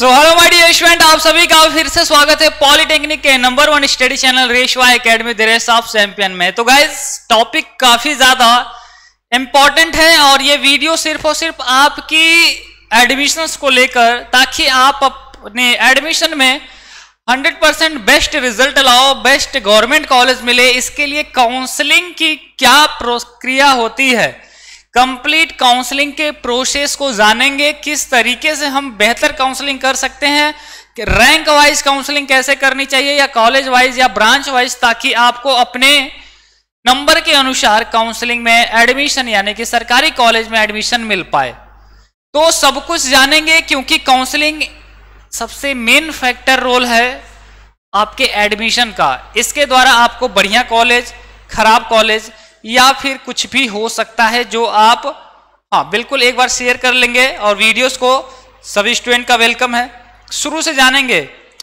so hello my dear student आप सभी का फिर से स्वागत है पॉलिटेक्निक के number one study channel Reshwa academy the race of champion में तो गाइज टॉपिक काफी ज्यादा इंपॉर्टेंट है और ये वीडियो सिर्फ और सिर्फ आपकी एडमिशंस को लेकर ताकि आप अपने एडमिशन में 100% बेस्ट रिजल्ट लाओ बेस्ट गवर्नमेंट कॉलेज मिले इसके लिए काउंसलिंग की क्या प्रक्रिया होती है कंप्लीट काउंसलिंग के प्रोसेस को जानेंगे किस तरीके से हम बेहतर काउंसलिंग कर सकते हैं कि रैंक वाइज काउंसलिंग कैसे करनी चाहिए या कॉलेज वाइज या ब्रांच वाइज ताकि आपको अपने नंबर के अनुसार काउंसलिंग में एडमिशन यानी कि सरकारी कॉलेज में एडमिशन मिल पाए तो सब कुछ जानेंगे क्योंकि काउंसलिंग सबसे मेन फैक्टर रोल है आपके एडमिशन का इसके द्वारा आपको बढ़िया कॉलेज खराब कॉलेज या फिर कुछ भी हो सकता है जो आप हाँ बिल्कुल एक बार शेयर कर लेंगे और वीडियोस को सभी स्टूडेंट का वेलकम है शुरू से जानेंगे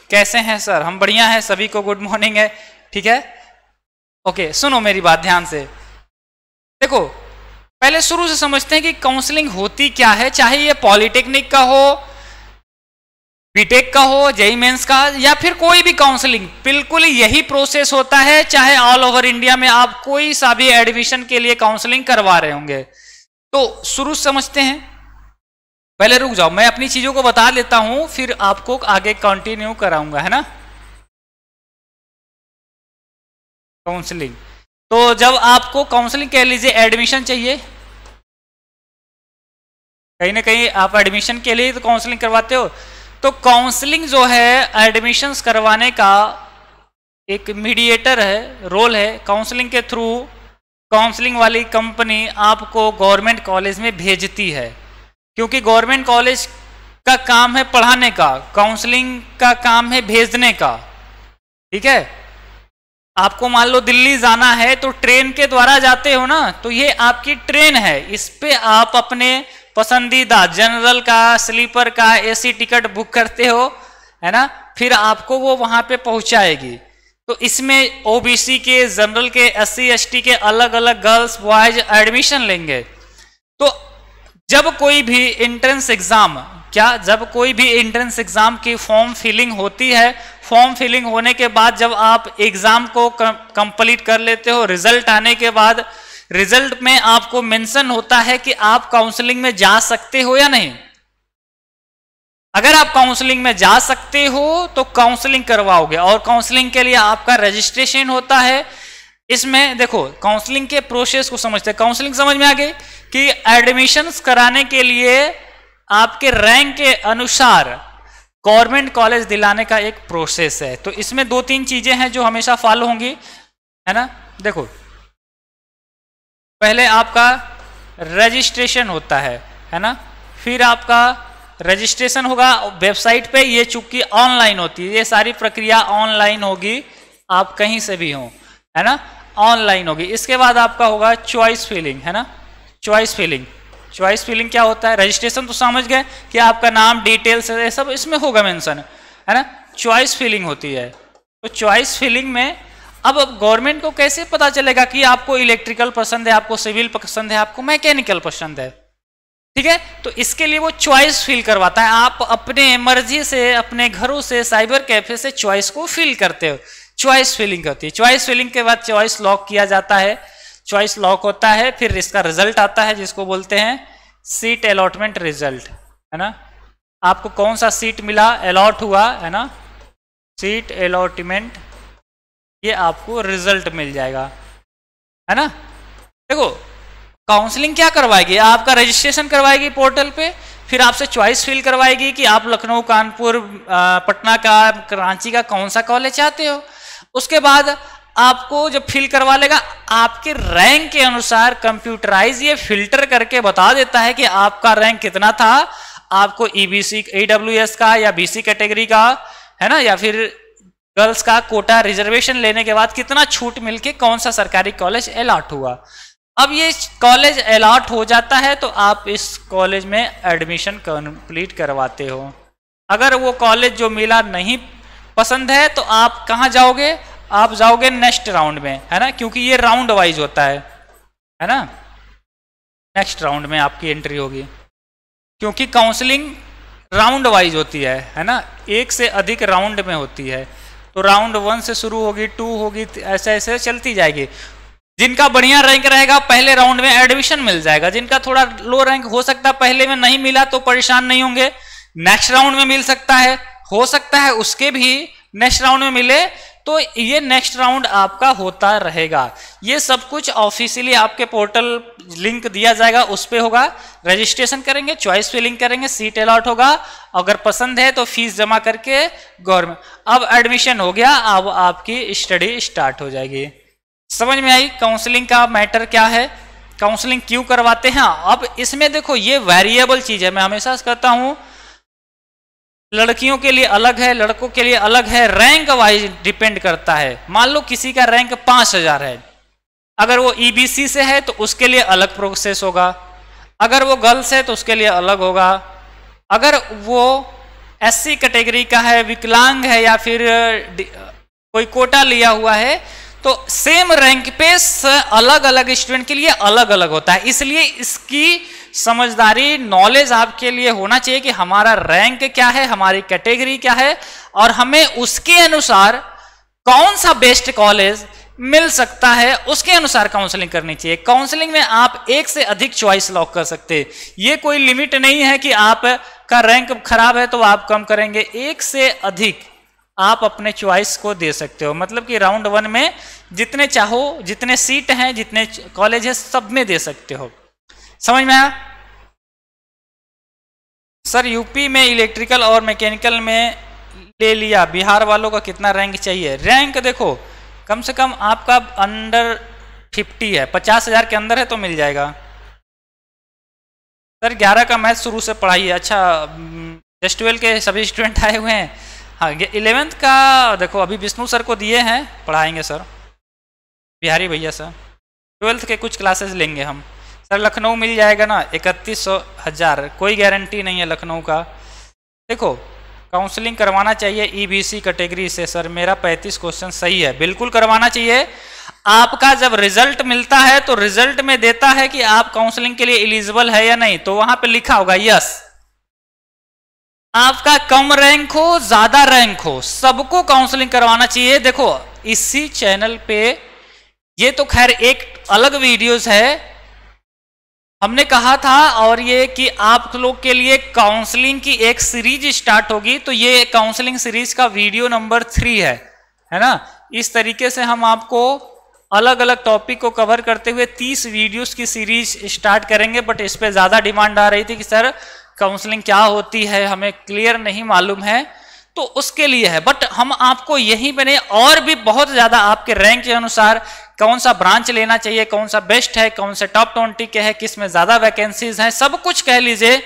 कैसे हैं सर हम बढ़िया हैं सभी को गुड मॉर्निंग है ठीक है ओके सुनो मेरी बात ध्यान से देखो पहले शुरू से समझते हैं कि काउंसलिंग होती क्या है चाहे ये पॉलिटेक्निक का हो बीटेक e का हो जेई मेन्स e e का या फिर कोई भी काउंसलिंग बिल्कुल यही प्रोसेस होता है चाहे ऑल ओवर इंडिया में आप कोई सा भी एडमिशन के लिए काउंसलिंग करवा रहे होंगे तो शुरू समझते हैं पहले रुक जाओ मैं अपनी चीजों को बता लेता हूं फिर आपको आगे कंटिन्यू कराऊंगा है ना काउंसलिंग तो जब आपको काउंसलिंग कह लीजिए एडमिशन चाहिए कहीं ना कहीं आप एडमिशन के लिए तो काउंसलिंग करवाते हो तो काउंसलिंग जो है एडमिशंस करवाने का एक मीडिएटर है रोल है काउंसलिंग के थ्रू काउंसलिंग वाली कंपनी आपको गवर्नमेंट कॉलेज में भेजती है क्योंकि गवर्नमेंट कॉलेज का काम है पढ़ाने का काउंसलिंग का काम है भेजने का ठीक है आपको मान लो दिल्ली जाना है तो ट्रेन के द्वारा जाते हो ना तो ये आपकी ट्रेन है इस पे आप अपने पसंदीदा जनरल का स्लीपर का एसी टिकट बुक करते हो है ना फिर आपको वो वहां पे पहुंचाएगी तो इसमें ओबीसी के जनरल के एस सी के अलग अलग गर्ल्स बॉयज एडमिशन लेंगे तो जब कोई भी एंट्रेंस एग्जाम क्या जब कोई भी एंट्रेंस एग्जाम की फॉर्म फिलिंग होती है फॉर्म फिलिंग होने के बाद जब आप एग्जाम को कंप्लीट कर लेते हो रिजल्ट आने के बाद रिजल्ट में आपको मेंशन होता है कि आप काउंसलिंग में जा सकते हो या नहीं अगर आप काउंसलिंग में जा सकते हो तो काउंसलिंग करवाओगे और काउंसलिंग के लिए आपका रजिस्ट्रेशन होता है इसमें देखो काउंसलिंग के प्रोसेस को समझते हैं काउंसलिंग समझ में आ गई कि एडमिशन कराने के लिए आपके रैंक के अनुसार गवर्नमेंट कॉलेज दिलाने का एक प्रोसेस है तो इसमें दो तीन चीजें हैं जो हमेशा फॉलो होंगी है ना देखो पहले आपका रजिस्ट्रेशन होता है है ना फिर आपका रजिस्ट्रेशन होगा वेबसाइट पे ये चूंकि ऑनलाइन होती है ये सारी प्रक्रिया ऑनलाइन होगी आप कहीं से भी हो है ना ऑनलाइन होगी इसके बाद आपका होगा चॉइस फिलिंग है ना चॉइस फिलिंग चॉइस फिलिंग क्या होता है रजिस्ट्रेशन तो समझ गए कि आपका नाम डिटेल्स ये सब इसमें होगा मेंशन है ना चॉइस फिलिंग होती है तो चॉइस फिलिंग में अब अब गवर्नमेंट को कैसे पता चलेगा कि आपको इलेक्ट्रिकल पसंद है आपको सिविल पसंद है आपको मैकेनिकल पसंद है ठीक है तो इसके लिए वो चॉइस फिल करवाता है आप अपने मर्जी से अपने घरों से साइबर कैफे से चॉइस को फिल करते हो चॉइस फिलिंग होती है चॉइस फिलिंग के बाद चॉइस लॉक किया जाता है चॉइस लॉक होता है फिर इसका रिजल्ट आता है जिसको बोलते हैं सीट अलॉटमेंट रिजल्ट है ना आपको कौन सा सीट मिला अलॉट हुआ है ना सीट अलॉटमेंट ये आपको रिजल्ट मिल जाएगा है ना देखो काउंसलिंग क्या करवाएगी आपका रजिस्ट्रेशन करवाएगी पोर्टल पे फिर आपसे चॉइस फिल करवाएगी कि आप लखनऊ कानपुर पटना का रांची का कौन सा कॉलेज चाहते हो उसके बाद आपको जब फिल करवा लेगा आपके रैंक के अनुसार कंप्यूटराइज ये फिल्टर करके बता देता है कि आपका रैंक कितना था आपको ईबीसी e ईडब्ल्यूएस का या बीसी कैटेगरी का है ना या फिर गर्ल्स का कोटा रिजर्वेशन लेने के बाद कितना छूट मिलके कौन सा सरकारी कॉलेज अलॉट हुआ अब ये कॉलेज अलॉट हो जाता है तो आप इस कॉलेज में एडमिशन कंप्लीट करवाते हो अगर वो कॉलेज जो मिला नहीं पसंद है तो आप कहाँ जाओगे आप जाओगे नेक्स्ट राउंड में है ना क्योंकि ये राउंड वाइज होता है है ना नेक्स्ट राउंड में आपकी एंट्री होगी क्योंकि काउंसलिंग राउंड वाइज होती है है ना एक से अधिक राउंड में होती है तो राउंड वन से शुरू होगी टू होगी ऐसे ऐसे चलती जाएगी जिनका बढ़िया रैंक रहेगा पहले राउंड में एडमिशन मिल जाएगा जिनका थोड़ा लो रैंक हो सकता है पहले में नहीं मिला तो परेशान नहीं होंगे नेक्स्ट राउंड में मिल सकता है हो सकता है उसके भी नेक्स्ट राउंड में मिले तो ये नेक्स्ट राउंड आपका होता रहेगा ये सब कुछ ऑफिशियली आपके पोर्टल लिंक दिया जाएगा उस पर होगा रजिस्ट्रेशन करेंगे चॉइस पे लिंक करेंगे सीट अलॉट होगा अगर पसंद है तो फीस जमा करके गवर्नमेंट अब एडमिशन हो गया अब आपकी स्टडी स्टार्ट हो जाएगी समझ में आई काउंसलिंग का मैटर क्या है काउंसलिंग क्यों करवाते हैं अब इसमें देखो ये वेरिएबल चीज है मैं हमेशा कहता हूं लड़कियों के लिए अलग है लड़कों के लिए अलग है रैंक वाइज डिपेंड करता है मान लो किसी का रैंक पांच हजार है अगर वो ईबीसी e से है तो उसके लिए अलग प्रोसेस होगा अगर वो गर्ल्स है तो उसके लिए अलग होगा अगर वो एससी कैटेगरी का है विकलांग है या फिर कोई कोटा लिया हुआ है तो सेम रैंक पे अलग अलग स्टूडेंट के लिए अलग अलग होता है इसलिए इसकी समझदारी नॉलेज आपके लिए होना चाहिए कि हमारा रैंक क्या है हमारी कैटेगरी क्या है और हमें उसके अनुसार कौन सा बेस्ट कॉलेज मिल सकता है उसके अनुसार काउंसलिंग करनी चाहिए काउंसलिंग में आप एक से अधिक चॉइस लॉक कर सकते ये कोई लिमिट नहीं है कि आप का रैंक खराब है तो आप कम करेंगे एक से अधिक आप अपने चॉइस को दे सकते हो मतलब कि राउंड वन में जितने चाहो जितने सीट हैं जितने कॉलेज है सब में दे सकते हो समझ में आया सर यूपी में इलेक्ट्रिकल और मैकेनिकल में ले लिया बिहार वालों का कितना रैंक चाहिए रैंक देखो कम से कम आपका अंडर फिफ्टी है पचास हज़ार के अंदर है तो मिल जाएगा सर ग्यारह का मैथ शुरू से पढ़ाई है अच्छा जस्ट हम्म, ट्वेल्व के सभी स्टूडेंट आए हुए हैं हाँ इलेवेंथ का देखो अभी विष्णु सर को दिए हैं पढ़ाएंगे सर बिहारी भैया सर ट्वेल्थ के कुछ क्लासेस लेंगे हम सर लखनऊ मिल जाएगा ना इकतीस सौ हजार कोई गारंटी नहीं है लखनऊ का देखो काउंसलिंग करवाना चाहिए ईबीसी e कैटेगरी से सर मेरा पैंतीस क्वेश्चन सही है बिल्कुल करवाना चाहिए आपका जब रिजल्ट मिलता है तो रिजल्ट में देता है कि आप काउंसलिंग के लिए एलिजिबल है या नहीं तो वहां पे लिखा होगा यस आपका कम रैंक हो ज्यादा रैंक हो सबको काउंसलिंग करवाना चाहिए देखो इसी चैनल पे ये तो खैर एक अलग वीडियोस है हमने कहा था और ये कि आप लोग के लिए काउंसलिंग की एक सीरीज स्टार्ट होगी तो ये काउंसलिंग सीरीज का वीडियो नंबर थ्री है है ना इस तरीके से हम आपको अलग अलग टॉपिक को कवर करते हुए तीस वीडियोस की सीरीज स्टार्ट करेंगे बट इस पर ज़्यादा डिमांड आ रही थी कि सर काउंसलिंग क्या होती है हमें क्लियर नहीं मालूम है तो उसके लिए है बट हम आपको यहीं बने और भी बहुत ज्यादा आपके रैंक के अनुसार कौन सा ब्रांच लेना चाहिए कौन सा बेस्ट है कौन से टॉप ट्वेंटी के है किस में ज्यादा वैकेंसीज हैं सब कुछ कह लीजिए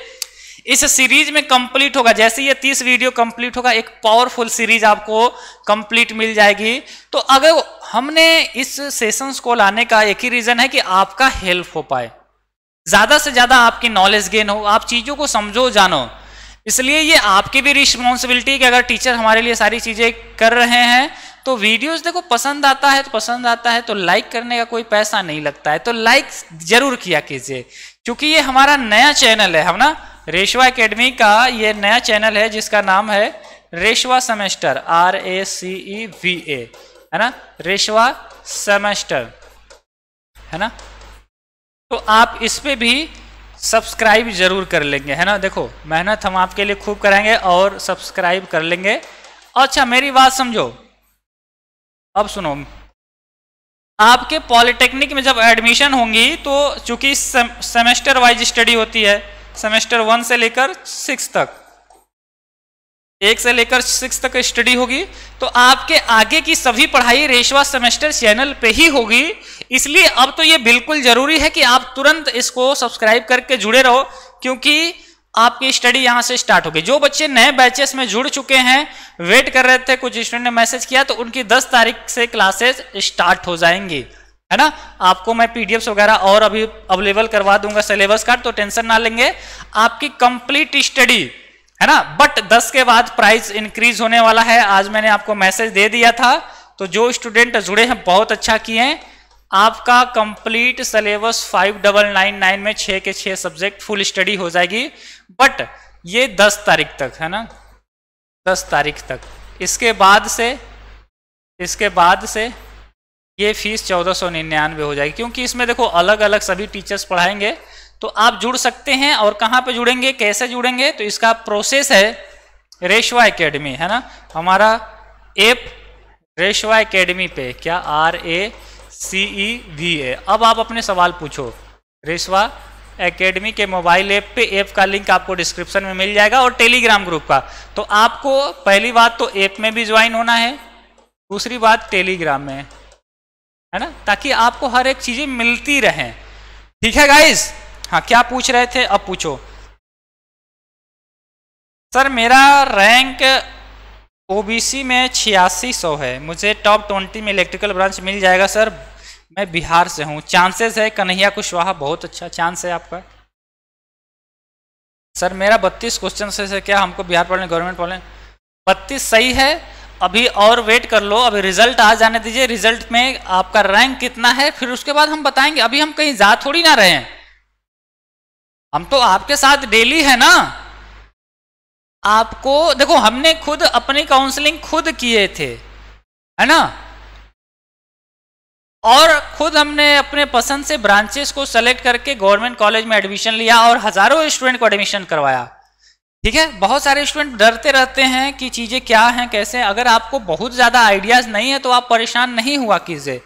इस सीरीज में कंप्लीट होगा जैसे ये तीस वीडियो कंप्लीट होगा एक पावरफुल सीरीज आपको कंप्लीट मिल जाएगी तो अगर हमने इस सेशंस को लाने का एक ही रीजन है कि आपका हेल्प हो पाए ज्यादा से ज्यादा आपकी नॉलेज गेन हो आप चीजों को समझो जानो इसलिए ये आपकी भी रिस्पॉन्सिबिलिटी कि अगर टीचर हमारे लिए सारी चीज़ें कर रहे हैं तो वीडियोस देखो पसंद आता है तो पसंद आता है तो लाइक करने का कोई पैसा नहीं लगता है तो लाइक जरूर किया कीजिए क्योंकि ये हमारा नया चैनल है हम ना रेशवा एकेडमी का ये नया चैनल है जिसका नाम है Reshwa semester R A C E V A है ना रेशवा सेमेस्टर है ना तो आप इस पर भी सब्सक्राइब जरूर कर लेंगे है ना देखो मेहनत हम आपके लिए खूब करेंगे और सब्सक्राइब कर लेंगे अच्छा मेरी बात समझो अब सुनो आपके पॉलिटेक्निक में जब एडमिशन होंगी तो चूंकि सेमेस्टर वाइज स्टडी होती है सेमेस्टर वन से लेकर सिक्स तक एक से लेकर सिक्स तक स्टडी होगी तो आपके आगे की सभी पढ़ाई रेशवा सेमेस्टर चैनल पे ही होगी इसलिए अब तो ये बिल्कुल जरूरी है कि आप तुरंत इसको सब्सक्राइब करके जुड़े रहो क्योंकि आपकी स्टडी यहां से स्टार्ट होगी जो बच्चे नए बैचेस में जुड़ चुके हैं वेट कर रहे थे कुछ स्टूडेंट ने मैसेज किया तो उनकी 10 तारीख से क्लासेस स्टार्ट हो जाएंगी है ना आपको मैं पीडीएफ वगैरह और अभी अवेलेबल करवा दूंगा सिलेबस का तो टेंशन ना लेंगे आपकी कंप्लीट स्टडी है ना बट 10 के बाद प्राइस इंक्रीज होने वाला है आज मैंने आपको मैसेज दे दिया था तो जो स्टूडेंट जुड़े हैं बहुत अच्छा किए हैं आपका complete syllabus five double nine nine में छे के छह सब्जेक्ट फुल स्टडी हो जाएगी बट ये दस तारीख तक है ना दस तारीख तक इसके बाद से इसके बाद से ये फीस चौदह सौ निन्यानवे हो जाएगी क्योंकि इसमें देखो अलग अलग सभी टीचर्स पढ़ाएंगे तो आप जुड़ सकते हैं और कहाँ पे जुड़ेंगे कैसे जुड़ेंगे तो इसका प्रोसेस है रेशवा एकेडमी है ना हमारा एप रेशवा एकेडमी पे क्या are A C E V ए अब आप अपने सवाल पूछो रेशवा एकेडमी के मोबाइल ऐप पे ऐप का लिंक आपको डिस्क्रिप्शन में मिल जाएगा और टेलीग्राम ग्रुप का तो आपको पहली बात तो ऐप में भी ज्वाइन होना है दूसरी बात टेलीग्राम में है ना ताकि आपको हर एक चीज़ें मिलती रहें ठीक है गाइज हाँ क्या पूछ रहे थे अब पूछो सर मेरा रैंक ओबीसी में छियासी सौ है मुझे टॉप ट्वेंटी में इलेक्ट्रिकल ब्रांच मिल जाएगा सर मैं बिहार से हूँ चांसेस है कन्हैया कुशवाहा बहुत अच्छा चांस है आपका सर मेरा बत्तीस क्वेश्चन से क्या हमको बिहार पढ़ने गवर्नमेंट पढ़ने बत्तीस सही है अभी और वेट कर लो अभी रिजल्ट आ जाने दीजिए रिजल्ट में आपका रैंक कितना है फिर उसके बाद हम बताएंगे अभी हम कहीं जा थोड़ी ना रहे हैं हम तो आपके साथ डेली है ना आपको देखो हमने खुद अपनी काउंसलिंग खुद किए थे है ना और खुद हमने अपने पसंद से ब्रांचेस को सेलेक्ट करके गवर्नमेंट कॉलेज में एडमिशन लिया और हजारों स्टूडेंट को एडमिशन करवाया ठीक है बहुत सारे स्टूडेंट डरते रहते हैं कि चीज़ें क्या हैं कैसे अगर आपको बहुत ज़्यादा आइडियाज़ नहीं है तो आप परेशान नहीं हुआ कीजिए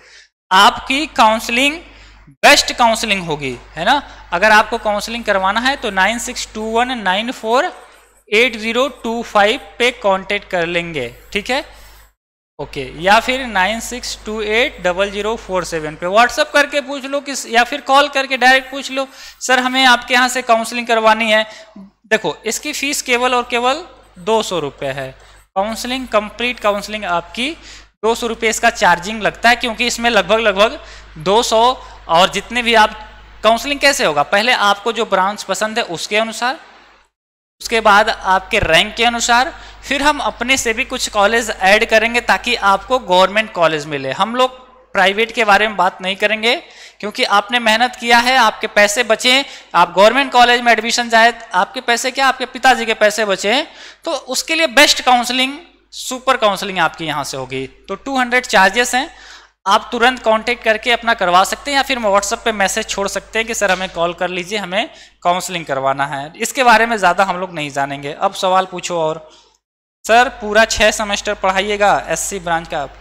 आपकी काउंसलिंग बेस्ट काउंसलिंग होगी है ना अगर आपको काउंसलिंग करवाना है तो nine six two one nine four eight zero two five पे कॉन्टेक्ट कर लेंगे ठीक है ओके okay, या फिर nine six two eight double zero four seven पे व्हाट्सअप करके पूछ लो किस या फिर कॉल करके डायरेक्ट पूछ लो सर हमें आपके यहाँ से काउंसलिंग करवानी है देखो इसकी फीस केवल और केवल दो सौ रुपये है काउंसलिंग कंप्लीट काउंसलिंग आपकी दो सौ रुपये इसका चार्जिंग लगता है क्योंकि इसमें लगभग लगभग दो सौ और जितने भी आप काउंसलिंग कैसे होगा पहले आपको जो ब्रांच पसंद है उसके अनुसार उसके बाद आपके रैंक के अनुसार फिर हम अपने से भी कुछ कॉलेज ऐड करेंगे ताकि आपको गवर्नमेंट कॉलेज मिले हम लोग प्राइवेट के बारे में बात नहीं करेंगे क्योंकि आपने मेहनत किया है आपके पैसे बचे आप गवर्नमेंट कॉलेज में एडमिशन जाए आपके पैसे क्या आपके पिताजी के पैसे बचे तो उसके लिए बेस्ट काउंसलिंग सुपर काउंसलिंग आपकी यहाँ से होगी तो 200 चार्जेस हैं आप तुरंत कांटेक्ट करके अपना करवा सकते हैं या फिर व्हाट्सएप पे मैसेज छोड़ सकते हैं कि सर हमें कॉल कर लीजिए हमें काउंसलिंग करवाना है इसके बारे में ज़्यादा हम लोग नहीं जानेंगे अब सवाल पूछो और सर पूरा छः सेमेस्टर पढ़ाइएगा एससी ब्रांच का आप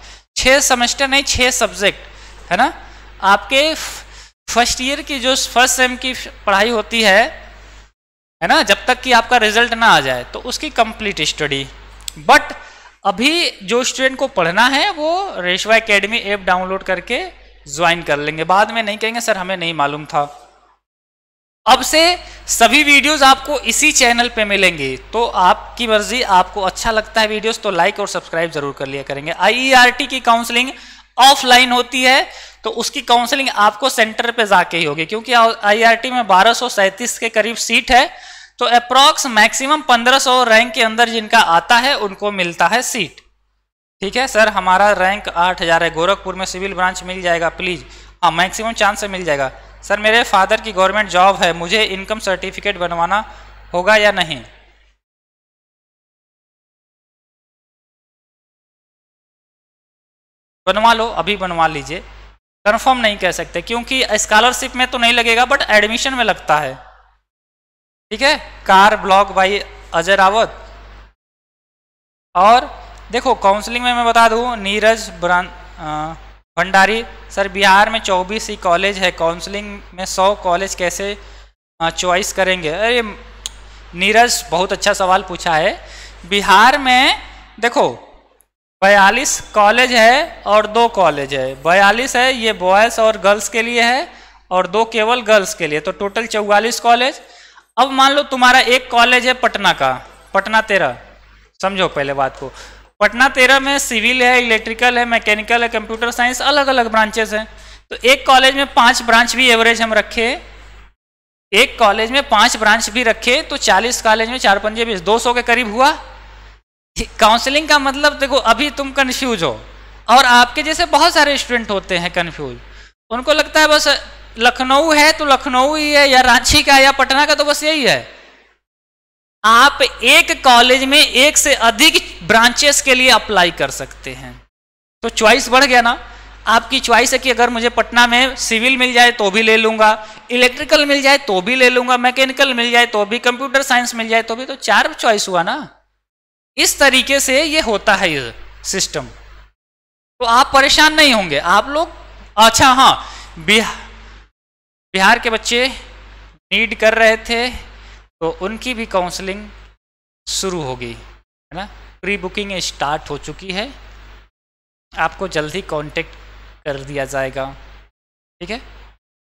छः सेमेस्टर नहीं छः सब्जेक्ट है ना आपके फर्स्ट ईयर की जो फर्स्ट सेम की पढ़ाई होती है है ना जब तक कि आपका रिजल्ट ना आ जाए तो उसकी कंप्लीट स्टडी बट अभी जो स्टूडेंट को पढ़ना है वो रेशवा एकेडमी ऐप डाउनलोड करके ज्वाइन कर लेंगे बाद में नहीं कहेंगे सर हमें नहीं मालूम था अब से सभी वीडियोस आपको इसी चैनल पे मिलेंगे तो आपकी मर्जी आपको अच्छा लगता है वीडियोस तो लाइक और सब्सक्राइब जरूर कर लिया करेंगे आईईआरटी e की काउंसलिंग ऑफलाइन होती है तो उसकी काउंसलिंग आपको सेंटर पे जाके ही होगी क्योंकि आईआरटी e में बारह के करीब सीट है तो अप्रॉक्स मैक्सिमम 1500 रैंक के अंदर जिनका आता है उनको मिलता है सीट ठीक है सर हमारा रैंक 8000 है गोरखपुर में सिविल ब्रांच मिल जाएगा प्लीज हाँ मैक्सिमम चांस से मिल जाएगा सर मेरे फादर की गवर्नमेंट जॉब है मुझे इनकम सर्टिफिकेट बनवाना होगा या नहीं बनवा लो अभी बनवा लीजिए कंफर्म नहीं कह सकते क्योंकि स्कॉलरशिप में तो नहीं लगेगा बट एडमिशन में लगता है ठीक है कार ब्लॉक बाई अजय रावत और देखो काउंसलिंग में मैं बता दूं नीरज ब्रां भंडारी सर बिहार में चौबीस ही कॉलेज है काउंसलिंग में सौ कॉलेज कैसे चॉइस करेंगे अरे नीरज बहुत अच्छा सवाल पूछा है बिहार में देखो बयालीस कॉलेज है और दो कॉलेज है बयालीस है ये बॉयज़ और गर्ल्स के लिए है और दो केवल गर्ल्स के लिए तो टोटल चौवालीस कॉलेज अब मान लो तुम्हारा एक कॉलेज है पटना का पटना तेरह समझो पहले बात को पटना तेरह में सिविल है इलेक्ट्रिकल है मैकेनिकल है कंप्यूटर साइंस अलग अलग ब्रांचेस हैं तो एक कॉलेज में पांच ब्रांच भी एवरेज हम रखे एक कॉलेज में पांच ब्रांच भी रखे तो चालीस कॉलेज में चार पंजे बीस दो के करीब हुआ काउंसलिंग का मतलब देखो अभी तुम कन्फ्यूज हो और आपके जैसे बहुत सारे स्टूडेंट होते हैं कन्फ्यूज उनको लगता है बस लखनऊ है तो लखनऊ ही है या रांची का या पटना का तो बस यही है आप एक कॉलेज में एक से अधिक ब्रांचेस के लिए अप्लाई कर सकते हैं तो चॉइस बढ़ गया ना आपकी चॉइस है कि अगर मुझे पटना में सिविल मिल जाए तो भी ले लूंगा इलेक्ट्रिकल मिल जाए तो भी ले लूंगा मैकेनिकल मिल जाए तो भी कंप्यूटर साइंस मिल जाए तो भी तो चार चॉइस हुआ ना इस तरीके से ये होता है ये सिस्टम तो आप परेशान नहीं होंगे आप लोग अच्छा हाँ बिहार बिहार के बच्चे नीड कर रहे थे तो उनकी भी काउंसलिंग शुरू होगी है ना प्री बुकिंग स्टार्ट हो चुकी है आपको जल्द ही कांटेक्ट कर दिया जाएगा ठीक है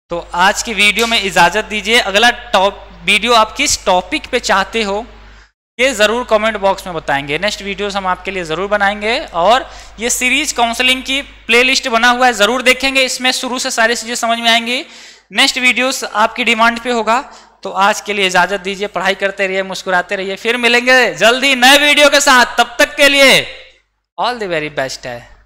तो आज की वीडियो में इजाज़त दीजिए अगला टॉप वीडियो आप किस टॉपिक पे चाहते हो ये ज़रूर कमेंट बॉक्स में बताएंगे नेक्स्ट वीडियोस हम आपके लिए ज़रूर बनाएंगे और ये सीरीज काउंसलिंग की प्लेलिस्ट बना हुआ है ज़रूर देखेंगे इसमें शुरू से सारी चीज़ें समझ में आएंगी नेक्स्ट वीडियोस आपकी डिमांड पे होगा तो आज के लिए इजाजत दीजिए पढ़ाई करते रहिए मुस्कुराते रहिए फिर मिलेंगे जल्दी नए वीडियो के साथ तब तक के लिए ऑल द वेरी बेस्ट है